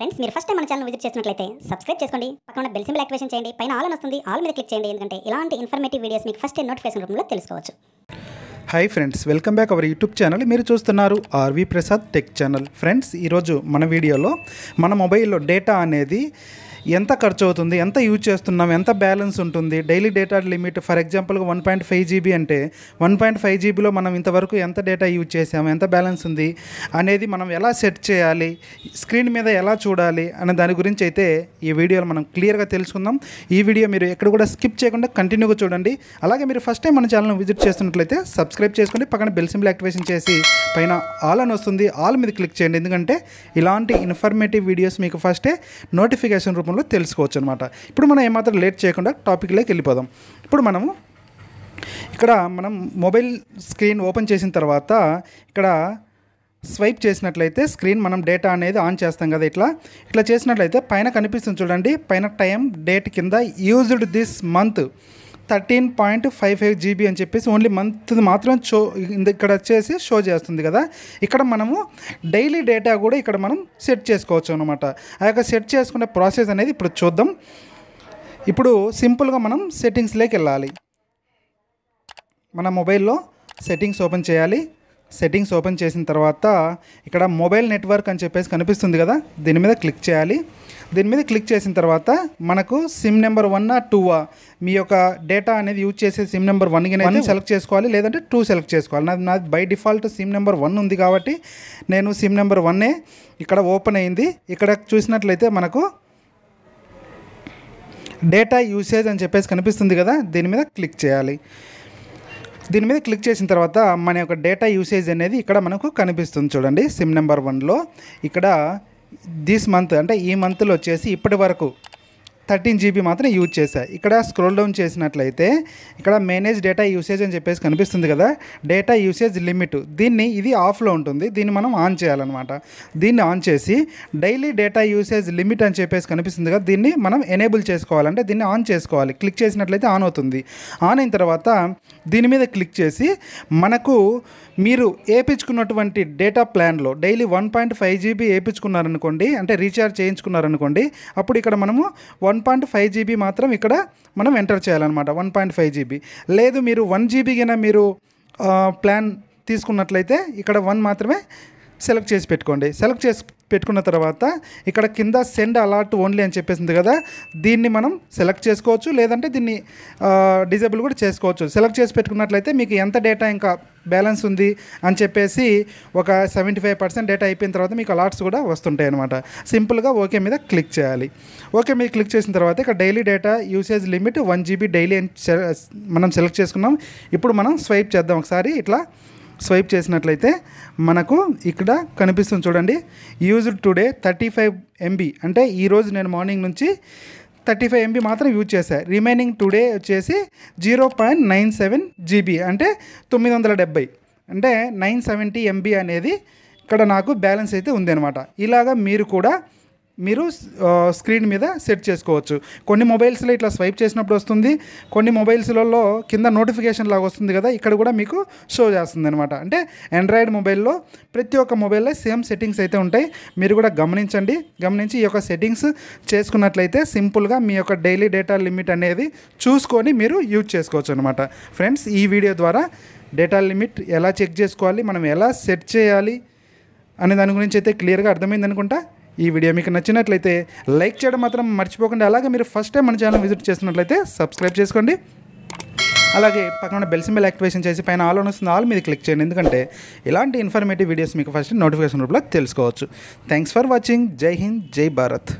friends మీరు first time మన channel visit చేసినట్లయితే సబ్స్క్రైబ్ చేసుకోండి పక్కన బెల్ సింబల్ యాక్టివేషన్ చేయండి పైన ఆల్ అని వస్తుంది ఆల్ మీద క్లిక్ చేయండి ఎందుకంటే ఇలాంటి ఇన్ఫర్మేటివ్ వీడియోస్ మీకు ఫస్ట్ నోటిఫికేషన్ రూపంలో తెలుసుకోవచ్చు hi friends welcome back our YouTube channel మీరు చూస్తున్నారు R V Prasad tech channel friends ఈరోజు మన వీడియోలో మన మొబైల్లో డేటా అనేది ఎంత ఖర్చు అవుతుంది ఎంత యూజ్ చేస్తున్నాం ఎంత బ్యాలెన్స్ ఉంటుంది డైలీ డేటా లిమిట్ ఫర్ ఎగ్జాంపుల్గా వన్ పాయింట్ ఫైవ్ జీబీ అంటే వన్ పాయింట్ ఫైవ్ జీబీలో మనం ఇంతవరకు ఎంత డేటా యూజ్ చేసాము ఎంత బ్యాలెన్స్ ఉంది అనేది మనం ఎలా సెట్ చేయాలి స్క్రీన్ మీద ఎలా చూడాలి అనే దాని గురించి అయితే ఈ వీడియోలో మనం క్లియర్గా తెలుసుకుందాం ఈ వీడియో మీరు ఎక్కడ కూడా స్కిప్ చేయకుండా కంటిన్యూగా చూడండి అలాగే మీరు ఫస్ట్ టైం మన ఛానల్ విజిట్ చేస్తున్నట్లయితే సబ్స్క్రైబ్ చేసుకోండి పక్కన బెల్ సింబల్ యాక్టివేషన్ చేసి పైన ఆల్ అని వస్తుంది ఆల్ మీద క్లిక్ చేయండి ఎందుకంటే ఇలాంటి ఇన్ఫర్మేటివ్ వీడియోస్ మీకు ఫస్టే నోటిఫికేషన్ రూపం రూపంలో తెలుసుకోవచ్చు అనమాట ఇప్పుడు మనం ఏమాత్రం లేట్ చేయకుండా టాపిక్లోకి వెళ్ళిపోదాం ఇప్పుడు మనము ఇక్కడ మనం మొబైల్ స్క్రీన్ ఓపెన్ చేసిన తర్వాత ఇక్కడ స్వైప్ చేసినట్లయితే స్క్రీన్ మనం డేటా అనేది ఆన్ చేస్తాం కదా ఇట్లా ఇట్లా చేసినట్లయితే పైన కనిపిస్తుంది చూడండి పైన టైం డేట్ కింద used this month thirteen point five five GB అని చెప్పేసి ఓన్లీ మంత్ మాత్రం షో ఇక్కడ వచ్చేసి షో చేస్తుంది కదా ఇక్కడ మనము డైలీ డేటా కూడా ఇక్కడ మనం సెట్ చేసుకోవచ్చు అనమాట ఆ యొక్క సెట్ చేసుకునే ప్రాసెస్ అనేది ఇప్పుడు చూద్దాం ఇప్పుడు సింపుల్గా మనం సెట్టింగ్స్లోకి వెళ్ళాలి మన మొబైల్లో సెట్టింగ్స్ ఓపెన్ చేయాలి సెట్టింగ్స్ ఓపెన్ చేసిన తర్వాత ఇక్కడ మొబైల్ నెట్వర్క్ అని చెప్పేసి కనిపిస్తుంది కదా దీని మీద క్లిక్ చేయాలి దీని మీద క్లిక్ చేసిన తర్వాత మనకు సిమ్ నెంబర్ వన్ టూవా మీ యొక్క డేటా అనేది యూజ్ చేసే సిమ్ నెంబర్ వన్ నేను సెలెక్ట్ చేసుకోవాలి లేదంటే టూ సెలెక్ట్ చేసుకోవాలి నాది నాది by default SIM number one ఉంది కాబట్టి నేను సిమ్ నెంబర్ వన్నే ఇక్కడ ఓపెన్ అయింది ఇక్కడ చూసినట్లయితే మనకు డేటా యూసేజ్ అని చెప్పేసి కనిపిస్తుంది కదా దీని మీద క్లిక్ చేయాలి దీని మీద క్లిక్ చేసిన తర్వాత మన యొక్క డేటా యూసేజ్ అనేది ఇక్కడ మనకు కనిపిస్తుంది చూడండి సిమ్ నెంబర్ వన్లో ఇక్కడ దిస్ మంత్ అంటే ఈ మంత్లో వచ్చేసి ఇప్పటి వరకు థర్టీన్ జీబీ మాత్రం యూజ్ చేశా ఇక్కడ స్క్రోల్ డౌన్ చేసినట్లయితే ఇక్కడ మేనేజ్ డేటా యూసేజ్ అని చెప్పేసి కనిపిస్తుంది కదా డేటా యూసేజ్ లిమిట్ దీన్ని ఇది ఆఫ్లో ఉంటుంది దీన్ని మనం ఆన్ చేయాలన్నమాట దీన్ని ఆన్ చేసి డైలీ డేటా యూసేజ్ లిమిట్ అని చెప్పేసి కనిపిస్తుంది కదా దీన్ని మనం ఎనేబుల్ చేసుకోవాలంటే దీన్ని ఆన్ చేసుకోవాలి క్లిక్ చేసినట్లయితే ఆన్ అవుతుంది ఆన్ అయిన తర్వాత దీని మీద క్లిక్ చేసి మనకు మీరు ఏపించుకున్నటువంటి డేటా ప్లాన్లో daily one point five GB ఏపించుకున్నారనుకోండి అంటే రీఛార్జ్ చేయించుకున్నారనుకోండి అప్పుడు ఇక్కడ మనము one one point five GB మాత్రం ఇక్కడ మనం ఎంటర్ చేయాలన్నమాట వన్ పాయింట్ ఫైవ్ జీబీ లేదు మీరు వన్ జీబీ కన్నా మీరు ప్లాన్ తీసుకున్నట్లయితే ఇక్కడ వన్ మాత్రమే సెలెక్ట్ చేసి పెట్టుకోండి సెలెక్ట్ చేసి పెట్టుకున్న తర్వాత ఇక్కడ కింద సెండ్ అలాట్ ఓన్లీ అని చెప్పేసింది కదా దీన్ని మనం సెలెక్ట్ చేసుకోవచ్చు లేదంటే దీన్ని డిజేబుల్ కూడా చేసుకోవచ్చు సెలెక్ట్ చేసి పెట్టుకున్నట్లయితే మీకు ఎంత డేటా ఇంకా బ్యాలెన్స్ ఉంది అని చెప్పేసి ఒక సెవెంటీ ఫైవ్ పర్సెంట్ డేటా అయిపోయిన తర్వాత మీకు అలాట్స్ కూడా వస్తుంటాయి అనమాట సింపుల్గా ఓకే మీద క్లిక్ చేయాలి ఓకే మీద క్లిక్ చేసిన తర్వాత ఇక్కడ daily data usage limit one GB daily మనం సెలెక్ట్ చేసుకున్నాం ఇప్పుడు మనం స్వైప్ చేద్దాం ఒకసారి ఇట్లా స్వైప్ చేసినట్లయితే మనకు ఇక్కడ కనిపిస్తుంది చూడండి used today thirty five MB అంటే ఈరోజు నేను మార్నింగ్ నుంచి థర్టీ ఫైవ్ ఎంబీ మాత్రం యూజ్ చేశాను రిమైనింగ్ టుడే వచ్చేసి zero point nine seven GB అంటే తొమ్మిది వందల డెబ్బై అంటే నైన్ సెవెంటీ ఎంబీ అనేది ఇక్కడ నాకు బ్యాలెన్స్ అయితే ఉందన్నమాట ఇలాగా మీరు కూడా మీరు స్క్రీన్ మీద సెట్ చేసుకోవచ్చు కొన్ని మొబైల్స్లో ఇట్లా స్వైప్ చేసినప్పుడు వస్తుంది కొన్ని మొబైల్స్లలో కింద నోటిఫికేషన్ లాగా వస్తుంది కదా ఇక్కడ కూడా మీకు షో చేస్తుంది అనమాట అంటే ఆండ్రాయిడ్ మొబైల్లో ప్రతి ఒక్క మొబైల్లో సేమ్ సెట్టింగ్స్ అయితే ఉంటాయి మీరు కూడా గమనించండి గమనించి ఈ యొక్క సెట్టింగ్స్ చేసుకున్నట్లయితే సింపుల్గా మీ యొక్క డైలీ డేటా లిమిట్ అనేది చూసుకొని మీరు యూజ్ చేసుకోవచ్చు అనమాట ఫ్రెండ్స్ ఈ వీడియో ద్వారా డేటా లిమిట్ ఎలా చెక్ చేసుకోవాలి మనం ఎలా సెట్ చేయాలి అనే దాని గురించి అయితే క్లియర్గా అర్థమైంది అనుకుంటా ఈ వీడియో మీకు నచ్చినట్లయితే లైక్ చేయడం మాత్రం మర్చిపోకుండా అలాగే మీరు ఫస్ట్ టైం మన ఛానల్ విజిట్ చేస్తున్నట్లయితే సబ్స్క్రైబ్ చేసుకోండి అలాగే పక్కన బెల్ సింబల్ యాక్టివేషన్ చేసి పైన ఆల్ వస్తుంది ఆల్ మీద క్లిక్ చేయండి ఎందుకంటే ఇలాంటి ఇన్ఫర్మేటివ్ వీడియోస్ మీకు ఫస్ట్ నోటిఫికేషన్ రూపంలో తెలుసుకోవచ్చు థ్యాంక్స్ ఫర్ వాచింగ్ జై హింద్ జై భారత్